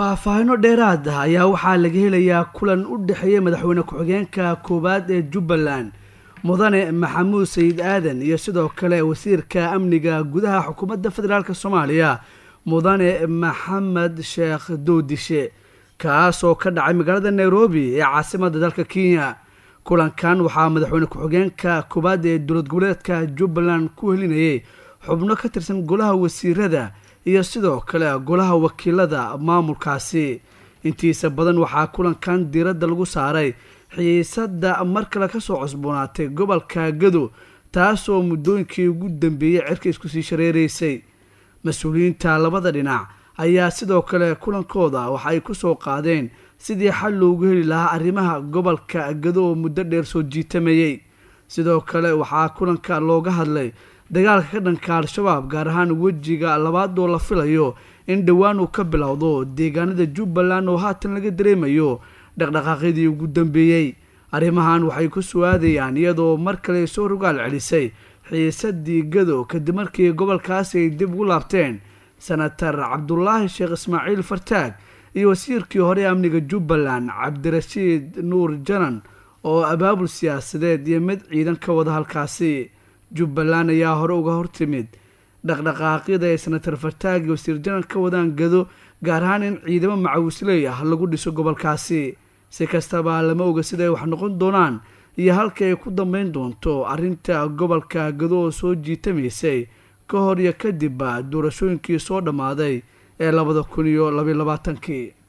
faahfaahinno dheeraad ah ayaa waxaa laga helayaa kulan u dhexeeya madaxweyne ku-xigeenka koowaad ee jubbaland mudane maxamuud sayid aadan iyo sidoo kale wasiirka amniga gudaha xukuumadda federaalk soomaaliya mudane maxamed sheekh doodishe kaasoo ka dhacay magaalada nairobi ee caasimada dalka kenya kulankan waxaa madaxweyne ku-xigeenka koowaad ee dowlad goboleedka jubbaland ku helinayay xubno ka tirsan golaha wasiirada iyo sidoo kale golaha wakiilada maamulkaasi intiisa badan waxaa kulankan diiradda lagu saaray xiisada mar kale soo cusboonaatay gobolka gado taasoo muddooyinkii ugu dambeeyey cirka isku sii shareeraysay mas-uuliyiinta labada dhinac ayaa sidoo kale kulankooda waxa ay soo qaadeen sidii xal loogu heli lahaa arrimaha gobolka gado oo muddo dheer soo jiitamayey sidoo kale waxaa kulanka looga hadlay dagaalka ka dhanka al-shabaab gaar ahaan wejiga labaad oo la filayo in dhowaan uu ka bilowdo deegaanada jubbaland oo haatan laga dareemayo dhaqdhaqaaqyadii ugu dambeeyey arrimahan waxay ku su-aadayaan iyadoo mar kale soo rogaal celisay xiisadii gado kadib markii gobolkaasi ay dib ugu laabteen senatar cabdulaahi sheekh ismaaciil fartaag iyo wasiirkii hore amniga jubbaland cabdirashiid nuur janan oo abaabul siyaasadeed iyo mid ciidan ka wada halkaasi jubbaland ayaa hore uga hortimid dhaqdhaqaaqyada ay senatar fataagi wasiir janar ka wadaan gado gaar ahaan in ciidamo macawisley ah lagu dhiso gobolkaasi si kastaba lama oga sida ay wax noqon doonaan iyo halka ay ku dambayn doonto arrinta gobolka gado oo soo jiitamaysay ka hor iyo kadibba doorashooyinkii soo dhammaaday ee labada kun iyo labayo labaatankii